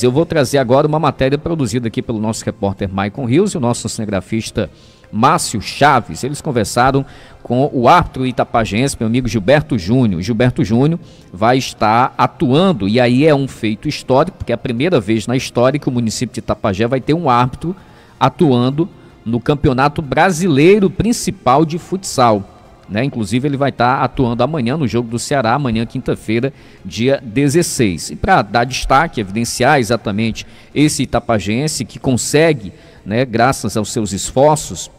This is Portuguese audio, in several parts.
Eu vou trazer agora uma matéria produzida aqui pelo nosso repórter Maicon Rios e o nosso cinegrafista Márcio Chaves. Eles conversaram com o árbitro itapagense, meu amigo Gilberto Júnior. Gilberto Júnior vai estar atuando, e aí é um feito histórico, porque é a primeira vez na história que o município de Itapajé vai ter um árbitro atuando no Campeonato Brasileiro Principal de Futsal. Né? Inclusive, ele vai estar atuando amanhã no jogo do Ceará, amanhã, quinta-feira, dia 16. E para dar destaque, evidenciar exatamente esse Itapagense que consegue, né, graças aos seus esforços,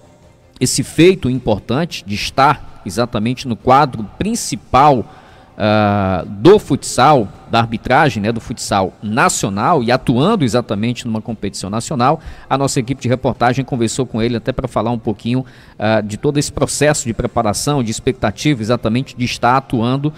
esse feito importante de estar exatamente no quadro principal uh, do futsal da arbitragem né, do futsal nacional e atuando exatamente numa competição nacional, a nossa equipe de reportagem conversou com ele até para falar um pouquinho uh, de todo esse processo de preparação, de expectativa exatamente de estar atuando uh,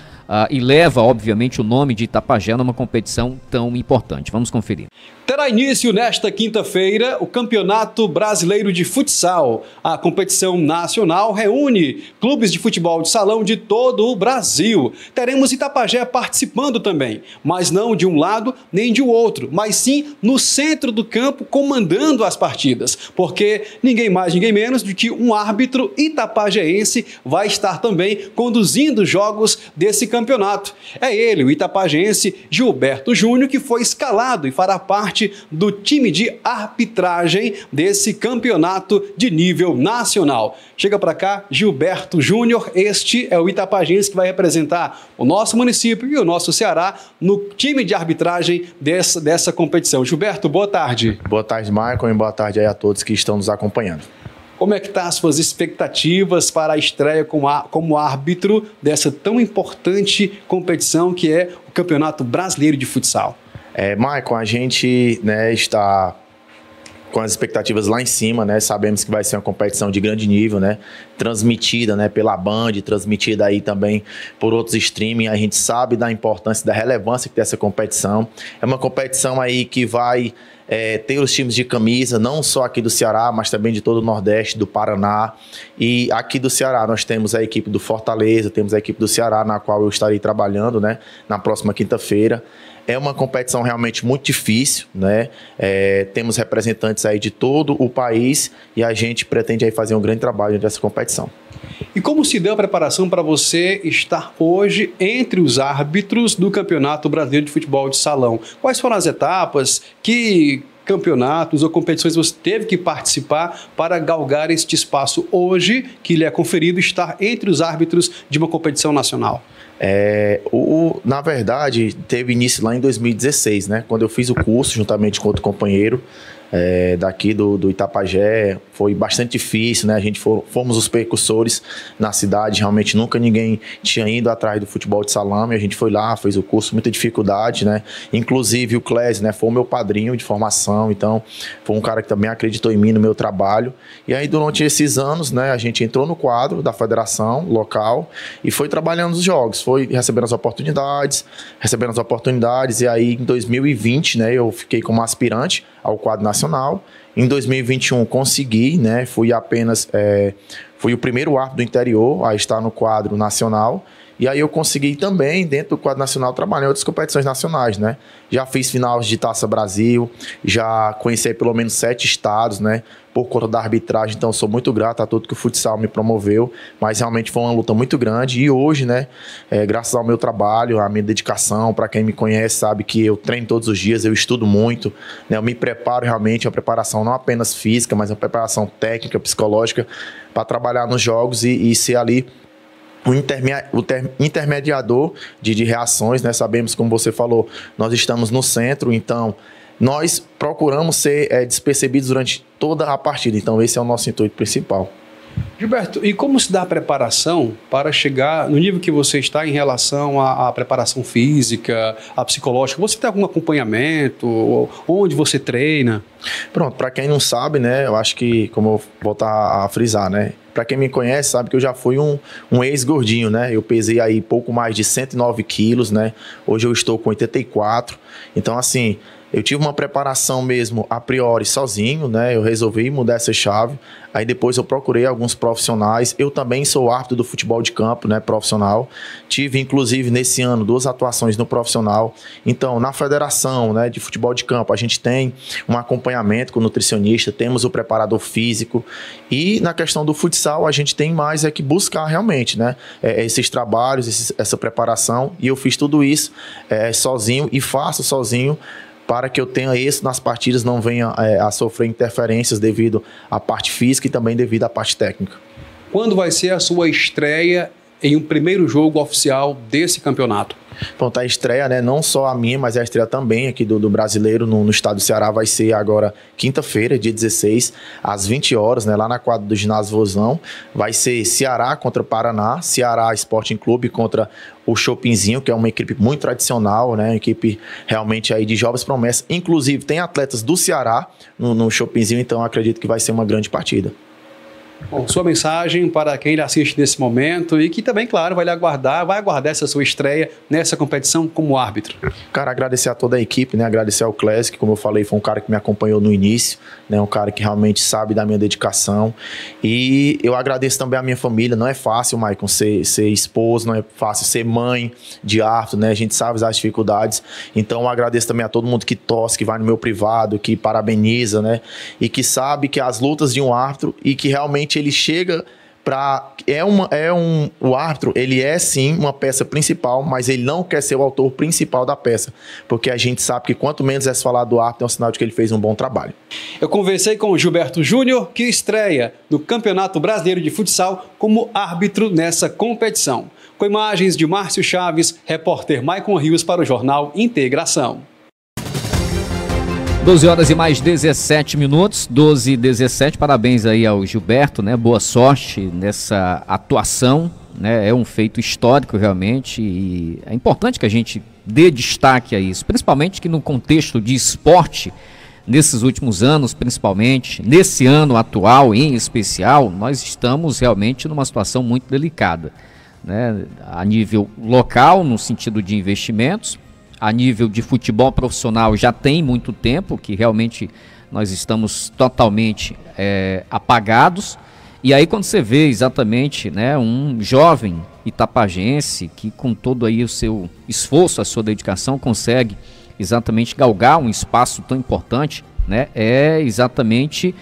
e leva, obviamente, o nome de Itapajé numa competição tão importante. Vamos conferir. Terá início nesta quinta-feira o Campeonato Brasileiro de Futsal. A competição nacional reúne clubes de futebol de salão de todo o Brasil. Teremos Itapajé participando também mas não de um lado nem de outro, mas sim no centro do campo comandando as partidas, porque ninguém mais, ninguém menos do que um árbitro itapajeense vai estar também conduzindo os jogos desse campeonato. É ele, o itapajeense Gilberto Júnior, que foi escalado e fará parte do time de arbitragem desse campeonato de nível nacional. Chega para cá, Gilberto Júnior, este é o itapajeense que vai representar o nosso município e o nosso Ceará no time de arbitragem dessa, dessa competição. Gilberto, boa tarde. Boa tarde, Michael, e boa tarde a todos que estão nos acompanhando. Como é que estão tá as suas expectativas para a estreia como, a, como árbitro dessa tão importante competição que é o Campeonato Brasileiro de Futsal? É, Michael, a gente né, está com as expectativas lá em cima, né? Sabemos que vai ser uma competição de grande nível, né? Transmitida, né, pela Band, transmitida aí também por outros streaming. A gente sabe da importância, da relevância que tem essa competição. É uma competição aí que vai é, ter os times de camisa, não só aqui do Ceará, mas também de todo o Nordeste, do Paraná. E aqui do Ceará nós temos a equipe do Fortaleza, temos a equipe do Ceará, na qual eu estarei trabalhando né, na próxima quinta-feira. É uma competição realmente muito difícil, né? É, temos representantes aí de todo o país e a gente pretende aí fazer um grande trabalho nessa competição. E como se deu a preparação para você estar hoje entre os árbitros do Campeonato Brasileiro de Futebol de Salão? Quais foram as etapas? Que campeonatos ou competições você teve que participar para galgar este espaço hoje que lhe é conferido estar entre os árbitros de uma competição nacional? É, o, na verdade, teve início lá em 2016, né? Quando eu fiz o curso juntamente com outro companheiro, é, daqui do, do, Itapajé. Foi bastante difícil, né? A gente for, fomos os percussores na cidade, realmente nunca ninguém tinha ido atrás do futebol de salame. A gente foi lá, fez o curso, muita dificuldade, né? Inclusive o Clésio, né? Foi o meu padrinho de formação, então foi um cara que também acreditou em mim, no meu trabalho. E aí durante esses anos, né? A gente entrou no quadro da federação local e foi trabalhando os jogos, foi recebendo as oportunidades, recebendo as oportunidades. E aí em 2020, né? Eu fiquei como aspirante ao quadro nacional. Em 2021 consegui, né? Fui apenas é, fui o primeiro árbitro do interior a estar no quadro nacional. E aí eu consegui também, dentro do quadro nacional, trabalhar em outras competições nacionais, né? Já fiz final de Taça Brasil, já conheci pelo menos sete estados, né? Por conta da arbitragem, então sou muito grato a tudo que o futsal me promoveu, mas realmente foi uma luta muito grande. E hoje, né, é, graças ao meu trabalho, à minha dedicação, para quem me conhece sabe que eu treino todos os dias, eu estudo muito, né, eu me preparo realmente, é a preparação não apenas física, mas é uma preparação técnica, psicológica, para trabalhar nos jogos e, e ser ali o, o intermediador de, de reações, né? Sabemos, como você falou, nós estamos no centro, então nós procuramos ser é, despercebidos durante toda a partida. Então, esse é o nosso intuito principal. Gilberto, e como se dá a preparação para chegar no nível que você está em relação à, à preparação física, à psicológica? Você tem algum acompanhamento? Onde você treina? Pronto, para quem não sabe, né, eu acho que, como eu voltar a frisar, né, para quem me conhece sabe que eu já fui um, um ex-gordinho, né? Eu pesei aí pouco mais de 109 quilos, né? Hoje eu estou com 84. Então, assim, eu tive uma preparação mesmo a priori sozinho, né? Eu resolvi mudar essa chave. Aí depois eu procurei alguns profissionais. Eu também sou árbitro do futebol de campo, né? Profissional. Tive, inclusive, nesse ano, duas atuações no profissional. Então, na federação né, de futebol de campo, a gente tem um acompanhamento com o nutricionista, temos o preparador físico. E na questão do futsal, a gente tem mais é que buscar realmente, né? É, é esses trabalhos, esses, essa preparação. E eu fiz tudo isso é, sozinho e faço sozinho para que eu tenha êxito nas partidas, não venha é, a sofrer interferências devido à parte física e também devido à parte técnica. Quando vai ser a sua estreia em um primeiro jogo oficial desse campeonato. Bom, tá a estreia, né? Não só a minha, mas é a estreia também aqui do, do brasileiro no, no, estado do Ceará vai ser agora quinta-feira, dia 16, às 20 horas, né? Lá na quadra do ginásio Vozão. Vai ser Ceará contra Paraná, Ceará Sporting Clube contra o Chopinzinho, que é uma equipe muito tradicional, né? Uma equipe realmente aí de jovens promessas. Inclusive, tem atletas do Ceará no, no Chopinzinho, então acredito que vai ser uma grande partida. Bom. Sua mensagem para quem lhe assiste nesse momento e que também, claro, vai lhe aguardar, vai aguardar essa sua estreia nessa competição como árbitro. Cara, agradecer a toda a equipe, né? Agradecer ao Class, que, como eu falei, foi um cara que me acompanhou no início, né? Um cara que realmente sabe da minha dedicação. E eu agradeço também à minha família. Não é fácil, Maicon, ser, ser esposo, não é fácil ser mãe de árbitro, né? A gente sabe as dificuldades. Então, eu agradeço também a todo mundo que torce, que vai no meu privado, que parabeniza, né? E que sabe que as lutas de um árbitro e que realmente ele chega para é uma é um o árbitro ele é sim uma peça principal mas ele não quer ser o autor principal da peça porque a gente sabe que quanto menos é falar do árbitro é um sinal de que ele fez um bom trabalho eu conversei com o Gilberto Júnior que estreia no Campeonato Brasileiro de Futsal como árbitro nessa competição com imagens de Márcio Chaves repórter Maicon Rios para o jornal Integração 12 horas e mais 17 minutos, 12 e 17. Parabéns aí ao Gilberto, né? Boa sorte nessa atuação, né? É um feito histórico realmente e é importante que a gente dê destaque a isso, principalmente que no contexto de esporte, nesses últimos anos, principalmente, nesse ano atual em especial, nós estamos realmente numa situação muito delicada, né? A nível local, no sentido de investimentos, a nível de futebol profissional já tem muito tempo, que realmente nós estamos totalmente é, apagados. E aí quando você vê exatamente né, um jovem itapagense que com todo aí o seu esforço, a sua dedicação, consegue exatamente galgar um espaço tão importante, né, é exatamente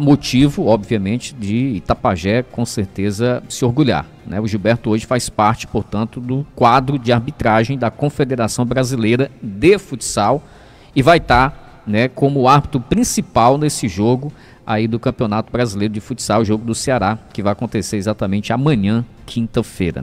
motivo, obviamente, de Itapajé com certeza se orgulhar. Né? O Gilberto hoje faz parte, portanto, do quadro de arbitragem da Confederação Brasileira de Futsal e vai estar tá, né, como árbitro principal nesse jogo aí do Campeonato Brasileiro de Futsal, o jogo do Ceará, que vai acontecer exatamente amanhã, quinta-feira. Né?